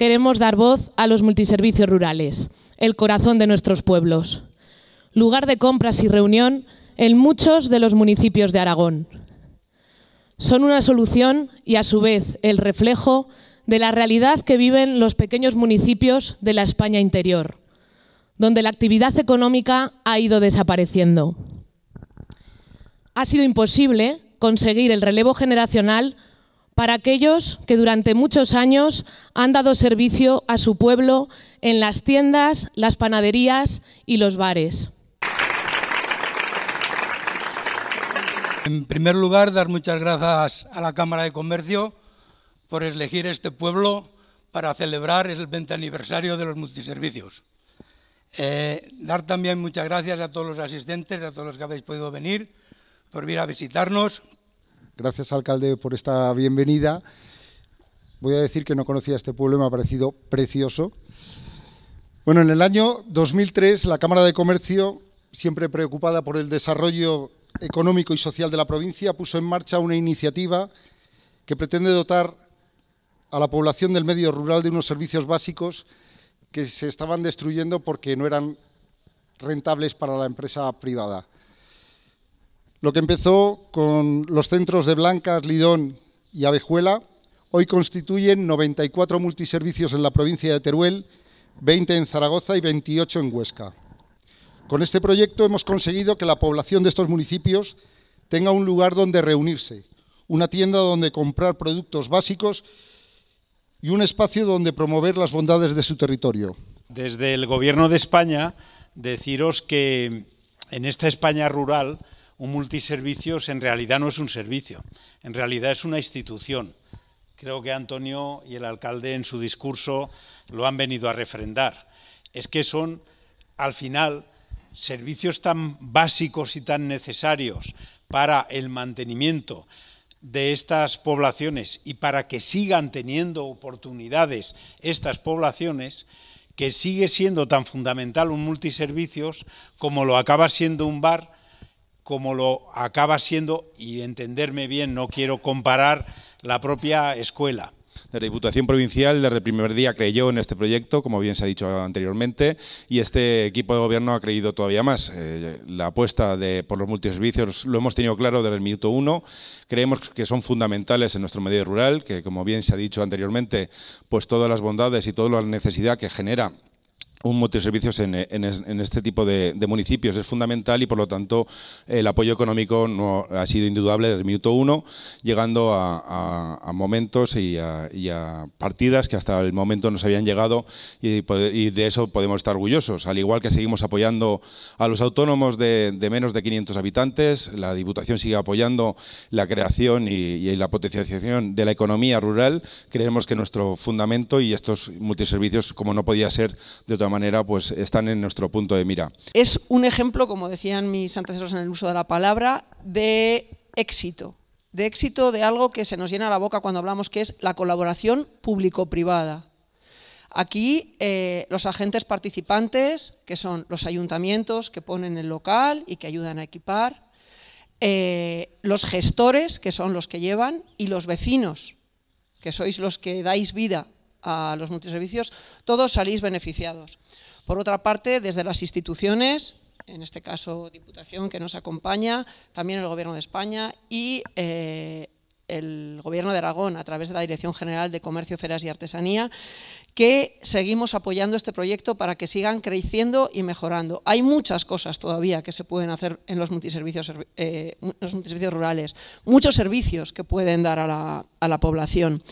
queremos dar voz a los multiservicios rurales, el corazón de nuestros pueblos. Lugar de compras y reunión en muchos de los municipios de Aragón. Son una solución y a su vez el reflejo de la realidad que viven los pequeños municipios de la España interior, donde la actividad económica ha ido desapareciendo. Ha sido imposible conseguir el relevo generacional para aquellos que durante muchos años han dado servicio a su pueblo en las tiendas, las panaderías y los bares. En primer lugar, dar muchas gracias a la Cámara de Comercio por elegir este pueblo para celebrar el 20 aniversario de los multiservicios. Eh, dar también muchas gracias a todos los asistentes, a todos los que habéis podido venir, por venir a visitarnos, Gracias, alcalde, por esta bienvenida. Voy a decir que no conocía este pueblo, me ha parecido precioso. Bueno, en el año 2003, la Cámara de Comercio, siempre preocupada por el desarrollo económico y social de la provincia, puso en marcha una iniciativa que pretende dotar a la población del medio rural de unos servicios básicos que se estaban destruyendo porque no eran rentables para la empresa privada. Lo que empezó con los centros de Blancas, Lidón y Abejuela, hoy constituyen 94 multiservicios en la provincia de Teruel, 20 en Zaragoza y 28 en Huesca. Con este proyecto hemos conseguido que la población de estos municipios tenga un lugar donde reunirse, una tienda donde comprar productos básicos y un espacio donde promover las bondades de su territorio. Desde el Gobierno de España, deciros que en esta España rural un multiservicios en realidad no es un servicio, en realidad es una institución. Creo que Antonio y el alcalde en su discurso lo han venido a refrendar. Es que son, al final, servicios tan básicos y tan necesarios para el mantenimiento de estas poblaciones y para que sigan teniendo oportunidades estas poblaciones, que sigue siendo tan fundamental un multiservicios como lo acaba siendo un bar como lo acaba siendo, y entenderme bien, no quiero comparar la propia escuela. La Diputación Provincial desde el primer día creyó en este proyecto, como bien se ha dicho anteriormente, y este equipo de gobierno ha creído todavía más. Eh, la apuesta de, por los multiservicios lo hemos tenido claro desde el minuto uno. Creemos que son fundamentales en nuestro medio rural, que como bien se ha dicho anteriormente, pues todas las bondades y toda la necesidad que genera un multiservicios en, este tipo de, municipios es fundamental y por lo tanto el apoyo económico no ha sido indudable desde el minuto uno, llegando a, momentos y a, partidas que hasta el momento no se habían llegado y, de eso podemos estar orgullosos. Al igual que seguimos apoyando a los autónomos de, menos de 500 habitantes, la Diputación sigue apoyando la creación y, y, la potenciación de la economía rural. Creemos que nuestro fundamento y estos multiservicios, como no podía ser de otra manera pues están en nuestro punto de mira. Es un ejemplo, como decían mis antecesores en el uso de la palabra, de éxito, de éxito de algo que se nos llena la boca cuando hablamos, que es la colaboración público-privada. Aquí eh, los agentes participantes, que son los ayuntamientos que ponen el local y que ayudan a equipar, eh, los gestores, que son los que llevan, y los vecinos, que sois los que dais vida a los multiservicios, todos salís beneficiados. Por otra parte, desde las instituciones, en este caso Diputación que nos acompaña, también el Gobierno de España y eh, el Gobierno de Aragón a través de la Dirección General de Comercio, Feras y Artesanía, que seguimos apoyando este proyecto para que sigan creciendo y mejorando. Hay muchas cosas todavía que se pueden hacer en los multiservicios, eh, rurales, muchos servicios que pueden dar a la población.